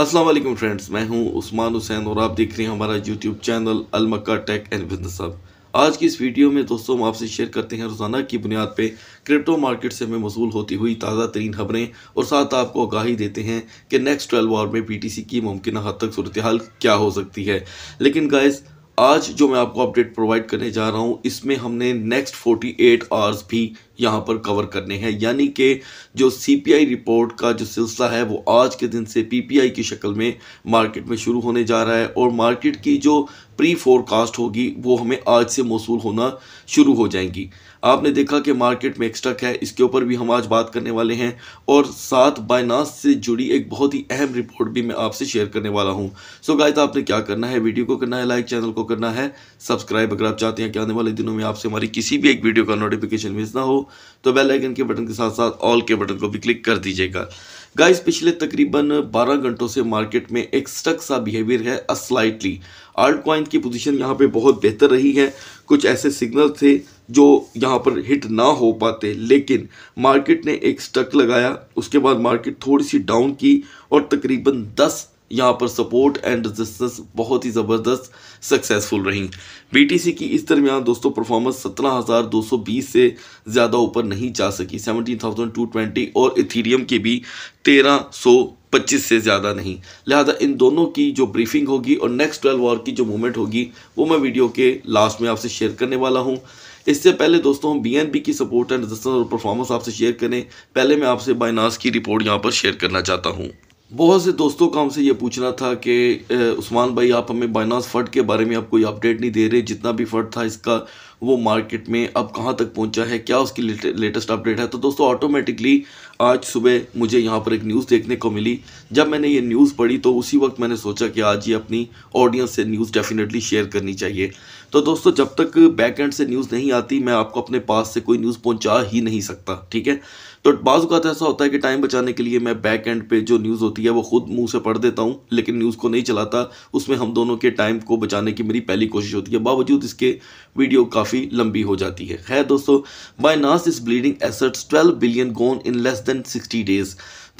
अस्सलाम वालेकुम फ्रेंड्स मैं हूं उस्मान हुसैन और आप देख रहे हैं हमारा यूट्यूब चैनल अलमक्का टेक एंड बिजनेस हब आज की इस वीडियो में दोस्तों हम आपसे शेयर करते हैं रोज़ाना की बुनियाद पे क्रिप्टो मार्केट से हमें मसूल होती हुई ताज़ा तरीन खबरें और साथ आपको आगाही देते हैं कि नेक्स्ट ट्वेल्व आवर में बी की मुमकिन हद तक सूरत हाल क्या हो सकती है लेकिन गाइज आज जो मैं आपको अपडेट प्रोवाइड करने जा रहा हूँ इसमें हमने नेक्स्ट फोर्टी आवर्स भी यहाँ पर कवर करने हैं यानी कि जो सीपीआई रिपोर्ट का जो सिलसिला है वो आज के दिन से पीपीआई की शक्ल में मार्केट में शुरू होने जा रहा है और मार्केट की जो प्री फोरकास्ट होगी वो हमें आज से मौसू होना शुरू हो जाएंगी आपने देखा कि मार्केट में एक्स्ट्रक है इसके ऊपर भी हम आज बात करने वाले हैं और साथ बाइनास से जुड़ी एक बहुत ही अहम रिपोर्ट भी मैं आपसे शेयर करने वाला हूं सो so गाय आपने क्या करना है वीडियो को करना है लाइक चैनल को करना है सब्सक्राइब अगर आप चाहते हैं कि आने वाले दिनों में आपसे हमारी किसी भी एक वीडियो का नोटिफिकेशन मिस ना हो तो बेल आइकन के बटन के साथ साथ ऑल के बटन को भी क्लिक कर दीजिएगा गाइस पिछले तकरीबन 12 घंटों से मार्केट में एक स्टक सा बिहेवियर है अस्लाइटली आल्ट क्वाइन की पोजीशन यहाँ पे बहुत बेहतर रही है कुछ ऐसे सिग्नल थे जो यहाँ पर हिट ना हो पाते लेकिन मार्केट ने एक स्टक लगाया उसके बाद मार्केट थोड़ी सी डाउन की और तकरीबन 10 यहाँ पर सपोर्ट एंड रेजिस्टेंस बहुत ही ज़बरदस्त सक्सेसफुल रहीं बीटीसी की इस दरमियान दोस्तों परफॉर्मेंस 17,220 से ज़्यादा ऊपर नहीं जा सकी 17,220 और इथीरियम की भी 1325 से ज़्यादा नहीं लिहाजा इन दोनों की जो ब्रीफिंग होगी और नेक्स्ट ट्वेल्व आवर की जो मूवमेंट होगी वो मैं वीडियो के लास्ट में आपसे शेयर करने वाला हूँ इससे पहले दोस्तों हम बी की सपोर्ट एंड और परफॉर्मेंस आपसे शेयर करें पहले मैं आपसे बाइनास की रिपोर्ट यहाँ पर शेयर करना चाहता हूँ बहुत से दोस्तों का हमसे ये पूछना था कि उस्मान भाई आप हमें बाइनास फंड के बारे में आप कोई अपडेट नहीं दे रहे जितना भी फ़र्ड था इसका वो मार्केट में अब कहाँ तक पहुँचा है क्या उसकी लेटे, लेटेस्ट अपडेट है तो दोस्तों ऑटोमेटिकली आज सुबह मुझे यहाँ पर एक न्यूज़ देखने को मिली जब मैंने ये न्यूज़ पढ़ी तो उसी वक्त मैंने सोचा कि आज ये अपनी ऑडियंस से न्यूज़ डेफिनेटली शेयर करनी चाहिए तो दोस्तों जब तक बैक एंड से न्यूज़ नहीं आती मैं आपको अपने पास से कोई न्यूज़ पहुँचा ही नहीं सकता ठीक है तो बाज़ अवत ऐसा होता है कि टाइम बचाने के लिए मैं बैक एंड पे जो न्यूज़ होती है वो खुद मुंह से पढ़ देता हूँ लेकिन न्यूज़ को नहीं चलाता उसमें हम दोनों के टाइम को बचाने की मेरी पहली कोशिश होती है बावजूद इसके वीडियो काफ़ी लंबी हो जाती है खैर दोस्तों Binance is bleeding assets twelve billion gone in less than sixty days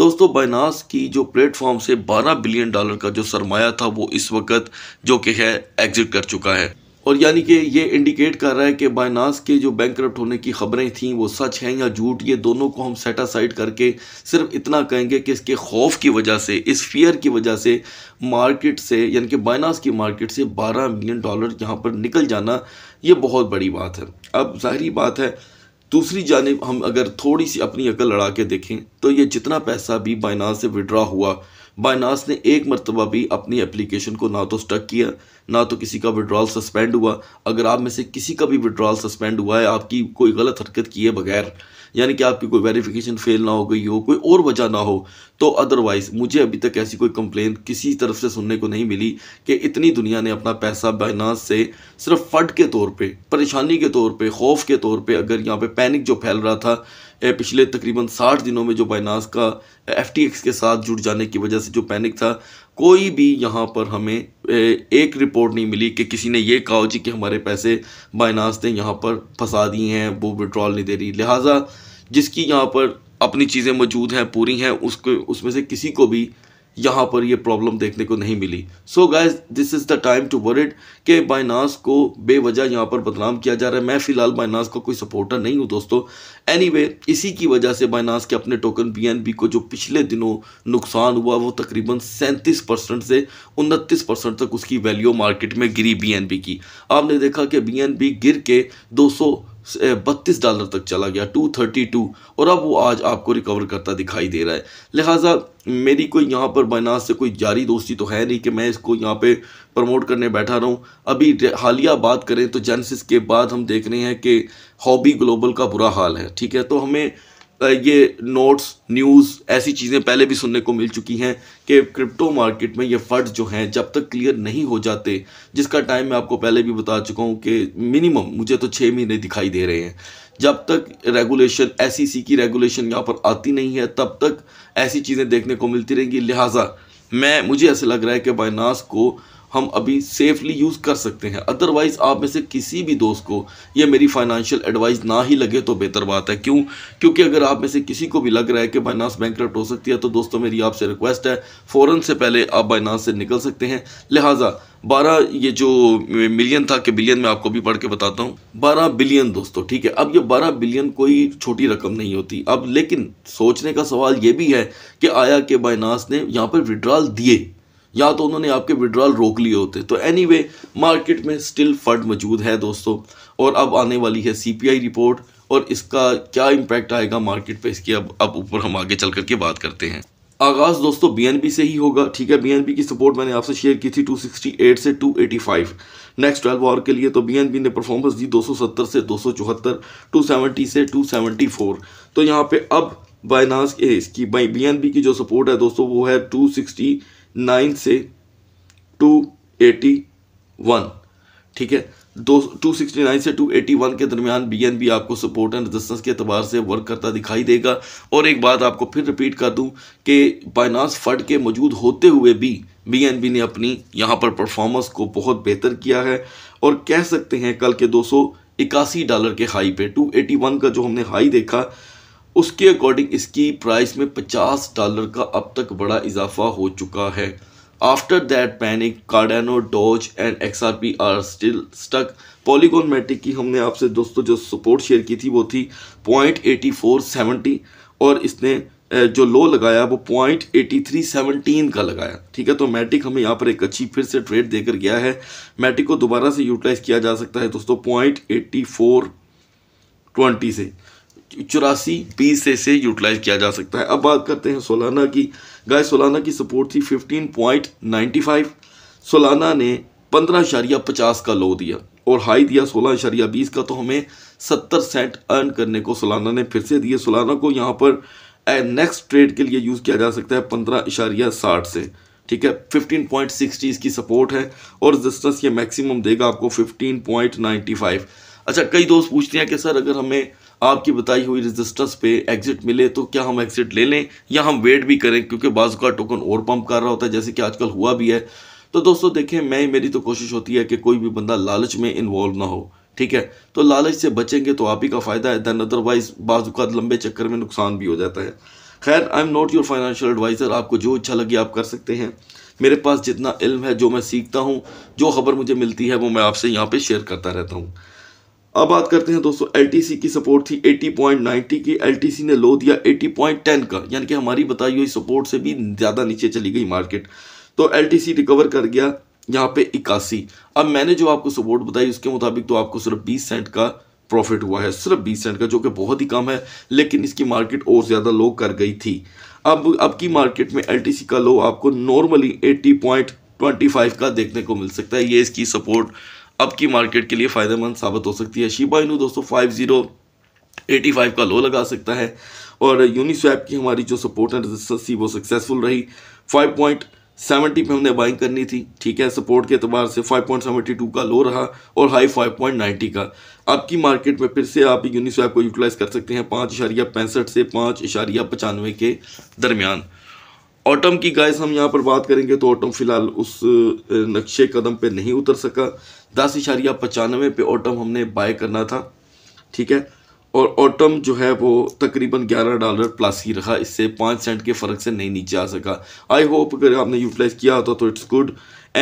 दोस्तों बायनास की जो प्लेटफॉर्म से 12 बिलियन डॉलर का जो सरमाया था वो इस वक्त जो कि है एग्जिट कर चुका है और यानी कि ये इंडिकेट कर रहा है कि बाइनास के जो बैंक होने की खबरें थीं वो सच हैं या झूठ ये दोनों को हम सेटासाइड करके सिर्फ इतना कहेंगे कि इसके खौफ की वजह से इस फियर की वजह से मार्केट से यानी कि बाइनास की मार्केट से 12 मिलियन डॉलर यहाँ पर निकल जाना ये बहुत बड़ी बात है अब जाहरी बात है दूसरी जानब हम अगर थोड़ी सी अपनी अकल लड़ा के देखें तो ये जितना पैसा भी बाइनास से विड्रा हुआ बाइनास ने एक मरतबा भी अपनी एप्लीकेशन को ना तो स्टक किया ना तो किसी का विड्रॉल सस्पेंड हुआ अगर आप में से किसी का भी विड्रॉल सस्पेंड हुआ है आपकी कोई गलत हरकत किए बगैर यानी कि आपकी कोई वेरिफिकेशन फेल ना हो गई हो कोई और वजह ना हो तो अदरवाइज़ मुझे अभी तक ऐसी कोई कंप्लेंट किसी तरफ से सुनने को नहीं मिली कि इतनी दुनिया ने अपना पैसा बाइनास से सिर्फ फट के तौर परेशानी के तौर पर खौफ के तौर पर अगर यहाँ पर पैनिक जो फैल रहा था पिछले तकरीबन साठ दिनों में जो बाइनास का एफ के साथ जुड़ जाने की वजह से जो पैनिक था कोई भी यहाँ पर हमें एक रिपोर्ट नहीं मिली कि किसी ने ये कहा जी कि हमारे पैसे बाइनास ने यहाँ पर फंसा दिए हैं वो विड्रॉल नहीं दे रही लिहाजा जिसकी यहाँ पर अपनी चीज़ें मौजूद हैं पूरी हैं उसको उसमें से किसी को भी यहाँ पर ये प्रॉब्लम देखने को नहीं मिली so guys this is the time to word के बाइनास को बेवजह यहाँ पर बदनाम किया जा रहा है मैं फ़िलहाल बाइनास का को कोई सपोर्टर नहीं हूँ दोस्तों एनीवे anyway, इसी की वजह से बाइनास के अपने टोकन बी को जो पिछले दिनों नुकसान हुआ वो तकरीबन सैंतीस परसेंट से उनतीस परसेंट तक उसकी वैल्यू मार्केट में गिरी बी की आपने देखा कि बी गिर के दो बत्तीस डॉलर तक चला गया टू थर्टी टू और अब वो आज आपको रिकवर करता दिखाई दे रहा है लिहाजा मेरी कोई यहाँ पर बनास से कोई जारी दोस्ती तो है नहीं कि मैं इसको यहाँ पे प्रमोट करने बैठा रहूँ अभी हालिया बात करें तो जेनसिस के बाद हम देख रहे हैं कि हॉबी ग्लोबल का बुरा हाल है ठीक है तो हमें ये नोट्स न्यूज़ ऐसी चीज़ें पहले भी सुनने को मिल चुकी हैं कि क्रिप्टो मार्केट में ये फ़ंड जो हैं जब तक क्लियर नहीं हो जाते जिसका टाइम मैं आपको पहले भी बता चुका हूँ कि मिनिमम मुझे तो छः महीने दिखाई दे रहे हैं जब तक रेगुलेशन एस e की रेगुलेशन यहाँ पर आती नहीं है तब तक ऐसी चीज़ें देखने को मिलती रहेंगी लिहाजा मैं मुझे ऐसा लग रहा है कि बाइनास को हम अभी सेफली यूज़ कर सकते हैं अदरवाइज़ आप में से किसी भी दोस्त को यह मेरी फाइनेंशियल एडवाइस ना ही लगे तो बेहतर बात है क्यों क्योंकि अगर आप में से किसी को भी लग रहा है कि बाइनास बैंक हो सकती है तो दोस्तों मेरी आपसे रिक्वेस्ट है फ़ौरन से पहले आप बाइनास से निकल सकते हैं लिहाजा बारह ये जो मिलियन था कि बिलियन मैं आपको भी पढ़ के बताता हूँ बारह बिलियन दोस्तों ठीक है अब ये बारह बिलियन कोई छोटी रकम नहीं होती अब लेकिन सोचने का सवाल ये भी है कि आया कि बाइनास ने यहाँ पर विड्रॉल दिए या तो उन्होंने आपके विड्रॉल रोक लिए होते तो एनी anyway, मार्केट में स्टिल फंड मौजूद है दोस्तों और अब आने वाली है सी रिपोर्ट और इसका क्या इम्पैक्ट आएगा मार्केट पे इसकी अब अब ऊपर हम आगे चल करके बात करते हैं आगाज़ दोस्तों BNB से ही होगा ठीक है BNB की सपोर्ट मैंने आपसे शेयर की थी 268 से 285 नेक्स्ट 12 आवर के लिए तो BNB ने परफॉर्मेंस दी 270 से 274 270 से 274 तो यहाँ पे अब बाइनास इसकी बी एन बी की जो सपोर्ट है दोस्तों वो है टू सिक्सटी नाइन से टू एटी वन ठीक है दो टू सिक्सटी नाइन से टू एटी वन के दरमियान बी एन बी आपको सपोर्ट एंड रजिस्टेंस के अतबार से वर्क करता दिखाई देगा और एक बात आपको फिर रिपीट कर दूं कि बाइनास फंड के मौजूद होते हुए भी बी एन बी ने अपनी यहाँ पर परफॉर्मेंस को बहुत बेहतर किया है और कह सकते हैं कल के दो सौ इक्यासी डॉलर के हाई पे टू एटी वन का जो हमने हाई देखा उसके अकॉर्डिंग इसकी प्राइस में 50 डॉलर का अब तक बड़ा इजाफा हो चुका है after that panic Cardano Doge and X R P are still stuck Polygon Matic की हमने आपसे दोस्तों जो सपोर्ट शेयर की थी वो थी पॉइंट एटी फोर सेवेंटी और इसने जो लो लगाया वो पॉइंट एटी थ्री सेवनटीन का लगाया ठीक है तो मैटिक हमें यहाँ पर एक अच्छी फिर से ट्रेड देकर गया है मैटिक को दोबारा से यूटिलाइज किया जा सकता है दोस्तों पॉइंट एटी फोर ट्वेंटी से चौरासी पैसे से यूटिलाइज किया जा सकता है अब बात करते हैं सोलाना की गाय सोलाना की सपोर्ट थी fifteen point ninety five Solana ने पंद्रह शरिया पचास का लो दिया और हाई दिया सोलह शरिया बीस का तो हमें सत्तर सेंट अर्न करने को सोलाना ने फिर से दिए सोलाना को यहाँ पर नेक्स्ट ट्रेड के लिए यूज़ किया जा सकता है पंद्रह इशारिया साठ से ठीक है फिफ्टीन पॉइंट सिक्सटी इसकी सपोर्ट है और रजिस्टेंस ये मैक्सिमम देगा आपको फिफ्टीन पॉइंट नाइन्टी फाइव अच्छा कई दोस्त पूछते हैं कि सर अगर हमें आपकी बताई हुई रजिस्टर्स पे एग्जिट मिले तो क्या हम एग्जिट ले लें या हम वेट भी करें क्योंकि बाजू का टोकन और पंप कर रहा होता है जैसे कि आजकल हुआ भी है तो दोस्तों देखें मैं मेरी तो कोशिश होती है कि कोई भी बंदा लालच में इन्वॉल्व ना हो ठीक है तो लालच से बचेंगे तो आप ही का फ़ायदा है दैन अदरवाइज बाजू का लंबे चक्कर में नुकसान भी हो जाता है खैर I am not your financial advisor आपको जो अच्छा लगे आप कर सकते हैं मेरे पास जितना इल्म है जो मैं सीखता हूँ जो खबर मुझे मिलती है वो मैं आपसे यहाँ पे शेयर करता रहता हूँ अब बात करते हैं दोस्तों एल की सपोर्ट थी 80.90 की एल ने लो दिया 80.10 का यानी कि हमारी बताई हुई सपोर्ट से भी ज़्यादा नीचे चली गई मार्केट तो एल रिकवर कर गया यहाँ पे इक्यासी अब मैंने जो आपको सपोर्ट बताई उसके मुताबिक तो आपको सिर्फ बीस सेंट का प्रॉफिट हुआ है सिर्फ बीस सेंट का जो कि बहुत ही कम है लेकिन इसकी मार्केट और ज़्यादा लो कर गई थी अब अब की मार्केट में एल का लो आपको normally eighty point twenty five का देखने को मिल सकता है ये इसकी सपोर्ट अब की मार्केट के लिए फ़ायदेमंद साबित हो सकती है शिबा इनू दोस्तों फाइव जीरो एटी फाइव का लो लगा सकता है और यूनिस्वैप की हमारी जो सपोर्ट एंड रजिस्टेंस थी वो सक्सेसफुल रही फाइव पॉइंट सेवेंटी पर हमने बाइंग करनी थी ठीक है सपोर्ट के अतबार से फाइव पॉइंट सेवेंटी टू का लो रहा और हाई फाइव पॉइंट नाइन्टी का अब की मार्केट में फिर से आप यूनिस्वैप को यूटिलाइज़ कर सकते हैं पाँच इशारिया पैंसठ से पाँच इशारिया पचानवे के दरमियान ऑटम की गाइस हम यहाँ पर बात करेंगे तो ऑटम फिलहाल उस नक्शे कदम पे नहीं उतर सका दस इशारिया पचानवे पे ऑटम हमने बाय करना था ठीक है और ऑटम जो है वो तकरीबन 11 डॉलर प्लस ही रहा इससे पाँच सेंट के फ़र्क से नहीं नीचे आ सका आई होप अगर आपने यूटिलाइज़ किया होता तो इट्स गुड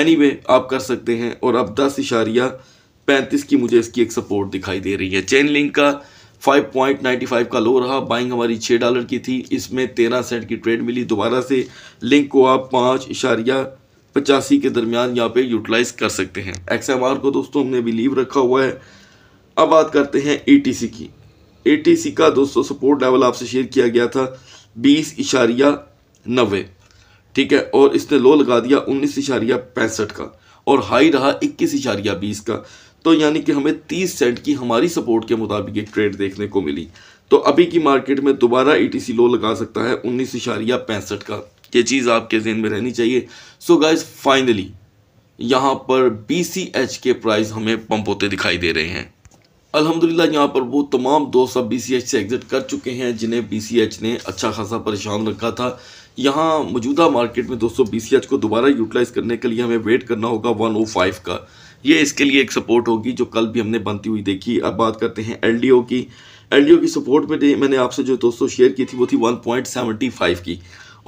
एनीवे आप कर सकते हैं और अब दस इशारिया पैंतीस की मुझे इसकी एक सपोर्ट दिखाई दे रही है चेन लिंक का 5.95 का लो रहा बाइंग हमारी छः डॉलर की थी इसमें तेरह सेंट की ट्रेड मिली दोबारा से लिंक को आप पाँच इशारिया पचासी के दरमियान यहाँ पे यूटिलाइज कर सकते हैं एक्स एम आर को दोस्तों हमने बिलीव रखा हुआ है अब बात करते हैं ए टी सी की ए टी सी का दोस्तों सपोर्ट लेवल आपसे शेयर किया गया था बीस इशारिया नब्बे ठीक है और इसने लो लगा दिया उन्नीस इशारिया पैंसठ का और हाई रहा इक्कीस इशारिया बीस का तो यानी कि हमें 30 सेंट की हमारी सपोर्ट के मुताबिक एक ट्रेड देखने को मिली तो अभी की मार्केट में दोबारा ईटीसी e लो लगा सकता है उन्नीस इशारिया पैंसठ का ये चीज़ आपके जहन में रहनी चाहिए सो गाइज फाइनली यहाँ पर बी के प्राइस हमें पंप होते दिखाई दे रहे हैं अल्हम्दुलिल्लाह यहाँ पर वो तमाम दोस्त अब बी से एग्ज़िट कर चुके हैं जिन्हें बी ने अच्छा खासा परेशान रखा था यहाँ मौजूदा मार्केट में दोस्तों बी को दोबारा यूटिलाइज़ करने के लिए हमें वेट करना होगा 105 का ये इसके लिए एक सपोर्ट होगी जो कल भी हमने बनती हुई देखी अब बात करते हैं एल की एल की सपोर्ट में मैंने आपसे जो दोस्तों शेयर की थी वो थी 1.75 की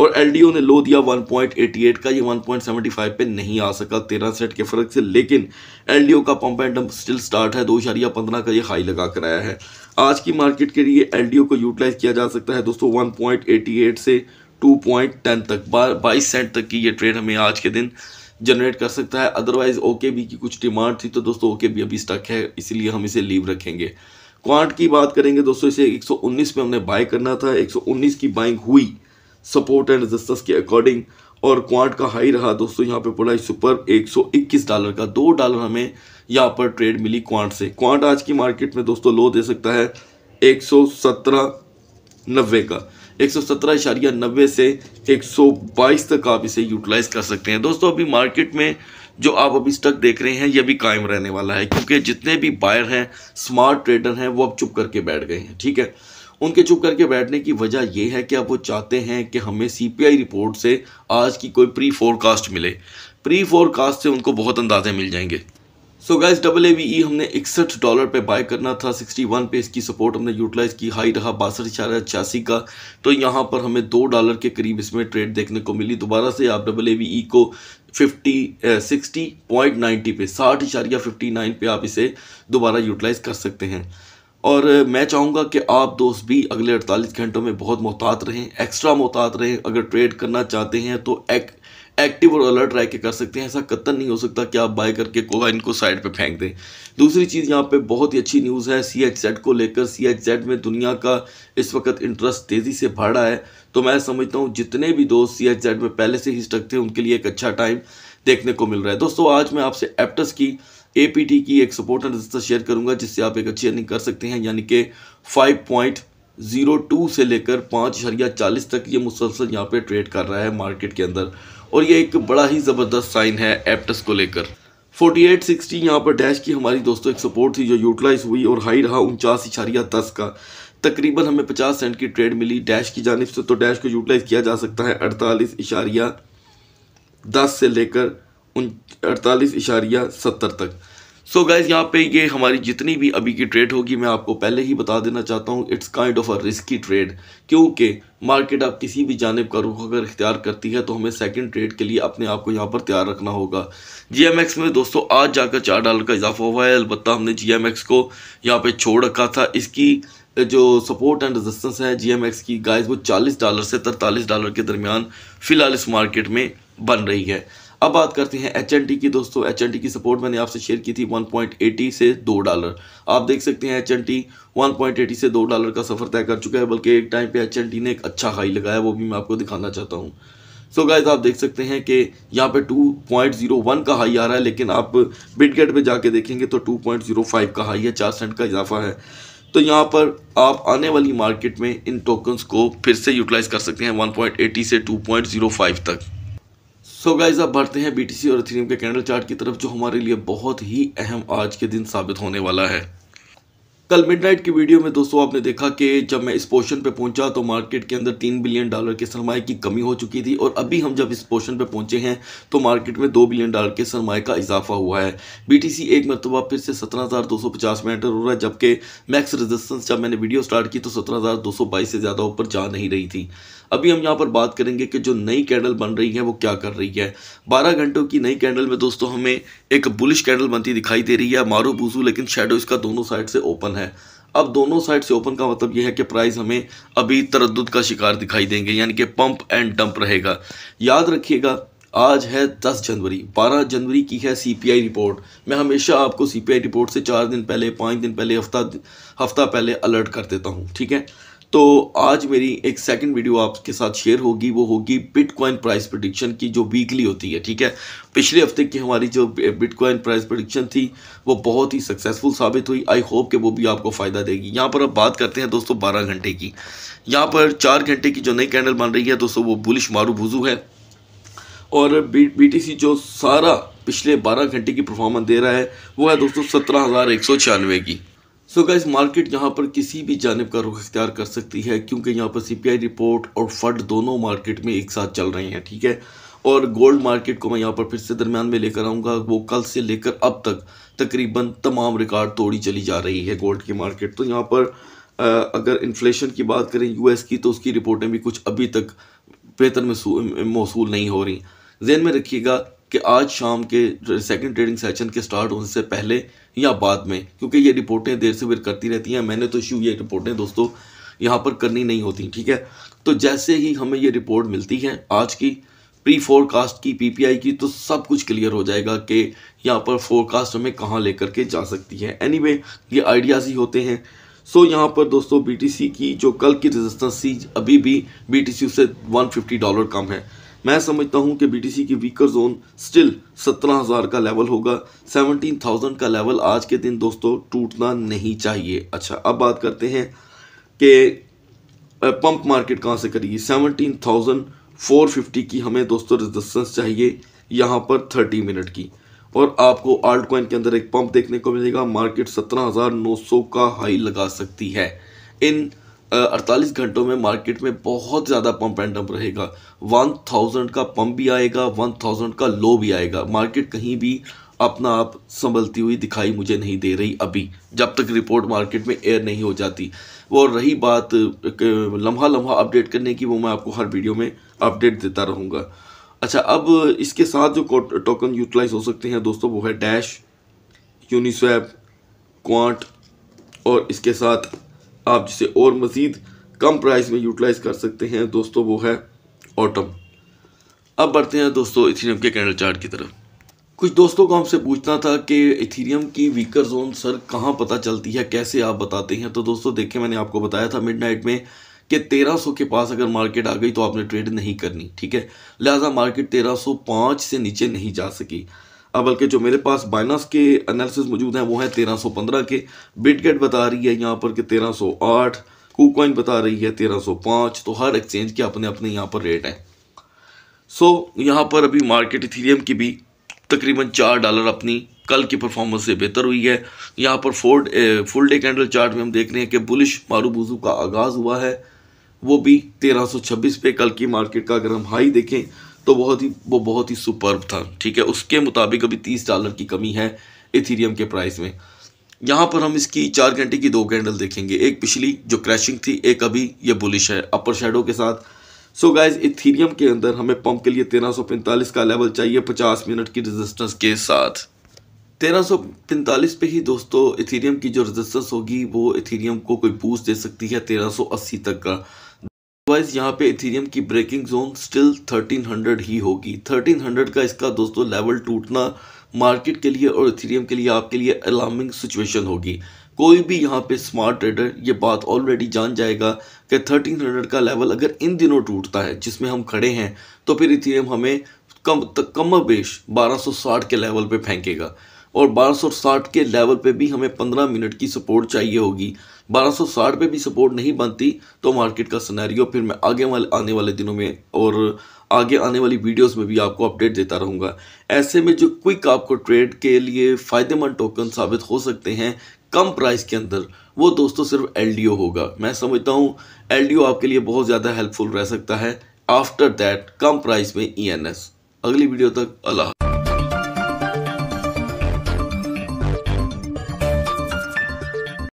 और एल ने लो दिया 1.88 का ये 1.75 पे नहीं आ सका तेरह सेट के फर्क से लेकिन एल का pump and dump still start है दो शरिया पंद्रह का ये हाई लगा कर आया है आज की मार्केट के लिए एल को यूटिलाइज किया जा सकता है दोस्तों 1.88 से 2.10 तक बाईस सेंट तक की ये ट्रेड हमें आज के दिन जनरेट कर सकता है अदरवाइज ओके बी की कुछ डिमांड थी तो दोस्तों ओके बी अभी स्टक है इसीलिए हम इसे लीव रखेंगे क्वांट की बात करेंगे दोस्तों इसे 119 पे हमने बाय करना था 119 की बाइंग हुई सपोर्ट एंड रजिस्टर्स के अकॉर्डिंग और क्वांट का हाई रहा दोस्तों यहाँ पे पड़ा सुपर 121 डॉलर का दो डॉलर हमें यहाँ पर ट्रेड मिली क्वांट से क्वांट आज की मार्केट में दोस्तों लो दे सकता है एक सौ सत्रह नब्बे का एक सौ सत्रह इशारिया नब्बे से एक सौ बाईस तक आप इसे यूटिलाइज कर सकते हैं दोस्तों अभी मार्केट में जो आप अभी स्टक देख रहे हैं ये भी कायम रहने वाला है क्योंकि जितने भी बायर हैं स्मार्ट ट्रेडर हैं वो अब चुप करके बैठ गए हैं ठीक है उनके चुप करके बैठने की वजह यह है कि अब वो चाहते हैं कि हमें आई रिपोर्ट से आज की कोई प्री फोरकास्ट मिले प्री फोरकास्ट से उनको बहुत अंदाजे मिल जाएंगे सो गाइस डबल ए ई हमने इकसठ डॉलर पे बाय करना था 61 पे इसकी सपोर्ट हमने यूटिलाइज की हाई रहा बासठ इशारा छियासी का तो यहाँ पर हमें दो डॉलर के करीब इसमें ट्रेड देखने को मिली दोबारा से आप डबल ए ई को 50 सिक्सटी पॉइंट नाइन्टी पे साठ इशारिया फिफ्टी नाइन पे आप इसे दोबारा यूटिलाइज कर सकते हैं और eh, मैं चाहूँगा कि आप दोस्त भी अगले 48 घंटों में बहुत मोहतात रहें एक्स्ट्रा मोहतात रहें अगर ट्रेड करना चाहते हैं तो एक एक्टिव और अलर्ट रह के कर सकते हैं ऐसा कतन नहीं हो सकता कि आप बाय करके कोवा इनको साइड पे फेंक दें दूसरी चीज़ यहाँ पे बहुत ही अच्छी न्यूज़ है सी एच जेड को लेकर सी एच जेड में दुनिया का इस वक्त इंटरेस्ट तेज़ी से बढ़ रहा है तो मैं समझता हूँ जितने भी दोस्त सी एच जेड में पहले से ही स्टक थे उनके लिए एक अच्छा टाइम देखने को मिल रहा है दोस्तों आज मैं आपसे एप्टस की ए की एक सपोर्ट एंड रजिस्टर शेयर करूँगा जिससे आप एक अच्छी अर्निंग कर सकते हैं यानी कि फाइव पॉइंट ज़ीरो टू से लेकर पाँच हरिया चालीस तक ये मुसलसल यहाँ पर ट्रेड कर रहा है मार्केट के अंदर और ये एक बड़ा ही ज़बरदस्त साइन है एप्टस को लेकर 4860 यहाँ पर डैश की हमारी दोस्तों एक सपोर्ट थी जो यूटिलाइज हुई और हाई रहा उनचास इशारिया दस का तकरीबन हमें 50 सेंट की ट्रेड मिली डैश की जानब से तो डैश को यूटिलाइज़ किया जा सकता है अड़तालीस इशारिया दस से लेकर उन अड़तालीस इशारिया सत्तर तक सो गाइज यहाँ पे ये हमारी जितनी भी अभी की ट्रेड होगी मैं आपको पहले ही बता देना चाहता हूँ it's kind of a risky trade क्योंकि मार्केट आप किसी भी जानब का रुख अगर इख्तियार करती है तो हमें सेकंड ट्रेड के लिए अपने आप को यहाँ पर तैयार रखना होगा जीएमएक्स में दोस्तों आज जाकर चार डॉलर का इजाफा हुआ है अलबत्त हमने एक्स को यहाँ पर छोड़ रखा था इसकी जो सपोर्ट एंड रजिस्टेंस है एक्स की गाइज वो चालीस डॉलर से तरतालीस डॉलर के दरमियान फ़िलहाल इस मार्केट में बन रही है अब बात करते हैं एच की दोस्तों एच की सपोर्ट मैंने आपसे शेयर की थी 1.80 से दो डॉलर आप देख सकते हैं एच 1.80 से दो डॉलर का सफ़र तय कर चुका है बल्कि एक टाइम पे एच ने एक अच्छा हाई लगाया वो भी मैं आपको दिखाना चाहता हूँ सो so गाइज आप देख सकते हैं कि यहाँ पे 2.01 का हाई आ रहा है लेकिन आप बिटगेट पे जाके देखेंगे तो 2.05 का हाई है चार सेंट का इजाफा है तो यहाँ पर आप आने वाली मार्केट में इन टोकन्स को फिर से यूटिलाइज़ कर सकते हैं 1.80 से 2.05 तक सो गाइज अब बढ़ते हैं सी और इथेरियम के कैंडल चार्ट की तरफ जो हमारे लिए बहुत ही अहम आज के दिन साबित होने वाला है कल मिडनाइट की वीडियो में दोस्तों आपने देखा कि जब मैं इस पोर्शन पे पहुंचा तो मार्केट के अंदर तीन बिलियन डॉलर के सरमाए की कमी हो चुकी थी और अभी हम जब इस पोर्शन पे पहुंचे हैं तो मार्केट में दो बिलियन डॉलर के सरमाए का इजाफा हुआ है बीटीसी एक मरतबा फिर से सत्रह हज़ार दो सौ पचास में एंटर हो रहा है जबकि मैक्स रजिस्टेंस जब मैंने वीडियो स्टार्ट की तो सत्रह हज़ार दो सौ बाईस से ज़्यादा ऊपर जा नहीं रही थी अभी हम यहाँ पर बात करेंगे कि जो नई कैंडल बन रही है वो क्या कर रही है बारह घंटों की नई कैंडल में दोस्तों हमें एक बुलिश कैंडल बनती दिखाई दे रही है मारू बूजू लेकिन शेडो इसका दोनों साइड से ओपन है अब दोनों साइड से ओपन का मतलब यह है कि प्राइस हमें अभी तरद का शिकार दिखाई देंगे यानी कि पंप एंड डंप रहेगा याद रखिएगा आज है 10 जनवरी 12 जनवरी की है सीपीआई रिपोर्ट मैं हमेशा आपको सीपीआई रिपोर्ट से चार दिन पहले पाँच दिन पहले हफ्ता हफ्ता पहले अलर्ट कर देता हूँ ठीक है तो आज मेरी एक सेकंड वीडियो आपके साथ शेयर होगी वो होगी बिटकॉइन प्राइस प्रडिक्शन की जो वीकली होती है ठीक है पिछले हफ्ते की हमारी जो बिटकॉइन प्राइस प्रडिक्शन थी वो बहुत ही सक्सेसफुल साबित हुई आई होप कि वो भी आपको फ़ायदा देगी यहाँ पर अब बात करते हैं दोस्तों बारह घंटे की यहाँ पर चार घंटे की जो नई कैंडल बन रही है दोस्तों वो बुलिश मारू भुजू है और बी बीटीसी जो सारा पिछले 12 घंटे की परफॉर्मेंस दे रहा है वो है दोस्तों सत्रह हज़ार एक सौ छियानवे की सो गाइज मार्केट यहाँ पर किसी भी जानब का रुख अख्तियार कर सकती है क्योंकि यहाँ पर सी रिपोर्ट और फंड दोनों मार्केट में एक साथ चल रही हैं ठीक है और गोल्ड मार्केट को मैं यहाँ पर फिर से दरमियान में लेकर आऊँगा वो कल से लेकर अब तक तकरीबन तमाम रिकॉर्ड तोड़ी चली जा रही है गोल्ड की मार्केट तो यहाँ पर आ, अगर इन्फ्लेशन की बात करें यूएस की तो उसकी रिपोर्टें भी कुछ अभी तक बेहतर मौसू नहीं हो रही जहन में रखिएगा कि आज शाम के सेकंड ट्रेडिंग सेशन के स्टार्ट होने से पहले या बाद में क्योंकि ये रिपोर्टें देर से फिर करती रहती हैं मैंने तो इशू ये रिपोर्टें दोस्तों यहाँ पर करनी नहीं होती ठीक है तो जैसे ही हमें ये रिपोर्ट मिलती है आज की प्री फोरकास्ट की पीपीआई की तो सब कुछ क्लियर हो जाएगा कि यहाँ पर फोरकास्ट हमें कहाँ लेकर के जा सकती है एनीवे anyway, ये आइडियाज़ ही होते हैं सो so, यहाँ पर दोस्तों बीटीसी की जो कल की रजिस्टेंस थी अभी भी बीटीसी उससे 150 डॉलर कम है मैं समझता हूं कि बीटीसी की वीकर जोन स्टिल 17,000 का लेवल होगा 17,000 का लेवल आज के दिन दोस्तों टूटना नहीं चाहिए अच्छा अब बात करते हैं कि पंप मार्केट कहाँ से करेगी 17,450 की हमें दोस्तों रेजिस्टेंस चाहिए यहाँ पर 30 मिनट की और आपको आल्ट कॉइन के अंदर एक पंप देखने को मिलेगा मार्केट सत्रह का हाई लगा सकती है इन अड़तालीस घंटों में मार्केट में बहुत ज़्यादा पम्प एंड डंप रहेगा वन थाउजेंड का पम्प भी आएगा वन थाउजेंड का लो भी आएगा मार्केट कहीं भी अपना आप संभलती हुई दिखाई मुझे नहीं दे रही अभी जब तक रिपोर्ट मार्केट में एयर नहीं हो जाती वो रही बात लम्हा लम्हा अपडेट करने की वो मैं आपको हर वीडियो में अपडेट देता रहूँगा अच्छा अब इसके साथ जो टोकन यूटिलाइज हो सकते हैं दोस्तों वो है डैश यूनिस्वैप क्वांट और इसके साथ आप जिसे और मज़ीद कम प्राइस में यूटिलाइज़ कर सकते हैं दोस्तों वो है ऑटम अब बढ़ते हैं दोस्तों इथीरियम के कैंडल चार्ट की तरफ कुछ दोस्तों को हमसे पूछना था कि इथीरियम की वीकर जोन सर कहाँ पता चलती है कैसे आप बताते हैं तो दोस्तों देखें मैंने आपको बताया था मिडनाइट में कि 1300 के पास अगर मार्केट आ गई तो आपने ट्रेड नहीं करनी ठीक है लिहाजा मार्केट 1305 से नीचे नहीं जा सकी बल्कि जो मेरे पास बाइनास के एनालिसिस मौजूद हैं वो हैं तेरह सौ पंद्रह के बिटगेट बता रही है यहाँ पर कि तेरह सौ आठ कूकॉइन बता रही है तेरह सौ पाँच तो हर एक्सचेंज के अपने अपने यहाँ पर रेट हैं सो so, यहाँ पर अभी मार्केट इथीरियम की भी तकरीबन चार डॉलर अपनी कल की परफॉर्मेंस से बेहतर हुई है यहाँ पर फोर्ड फुल डे कैंडल चार्ट में हम देख रहे हैं कि बुलिश मारूबूजू का आगाज़ हुआ है वो भी 1326 पे कल की मार्केट का अगर हम हाई देखें तो बहुत ही वो बहुत ही सुपर्ब था ठीक है उसके मुताबिक अभी तीस डॉलर की कमी है इथीरियम के प्राइस में यहाँ पर हम इसकी चार घंटे की दो कैंडल देखेंगे एक पिछली जो क्रैशिंग थी एक अभी ये बुलिश है अपर शेडो के साथ सो so गाइज इथीरियम के अंदर हमें पंप के लिए 1345 का लेवल चाहिए 50 मिनट की रेजिस्टेंस के साथ 1345 पे ही दोस्तों इथीरियम की जो रेजिस्टेंस होगी वो इथीरियम को कोई बूस्ट दे सकती है 1380 तक का वाइज यहाँ पे इथेरियम की ब्रेकिंग जोन स्टिल 1300 ही होगी 1300 का इसका दोस्तों लेवल टूटना मार्केट के लिए और इथेरियम के लिए आपके लिए अलार्मिंग सिचुएशन होगी कोई भी यहाँ पे स्मार्ट ट्रेडर ये बात ऑलरेडी जान जाएगा कि 1300 का लेवल अगर इन दिनों टूटता है जिसमें हम खड़े हैं तो फिर इथेरियम हमें कम कम बेश 1260 के लेवल पर फेंकेगा और 1260 के लेवल पे भी हमें 15 मिनट की सपोर्ट चाहिए होगी 1260 पे भी सपोर्ट नहीं बनती तो मार्केट का सिनेरियो फिर मैं आगे वाले आने वाले दिनों में और आगे आने वाली वीडियोस में भी आपको अपडेट देता रहूँगा ऐसे में जो क्विक आपको ट्रेड के लिए फ़ायदेमंद टोकन साबित हो सकते हैं कम प्राइस के अंदर वो दोस्तों सिर्फ एल होगा मैं समझता हूँ एल आपके लिए बहुत ज़्यादा हेल्पफुल रह सकता है आफ्टर दैट कम प्राइस में ई e अगली वीडियो तक अल्लाह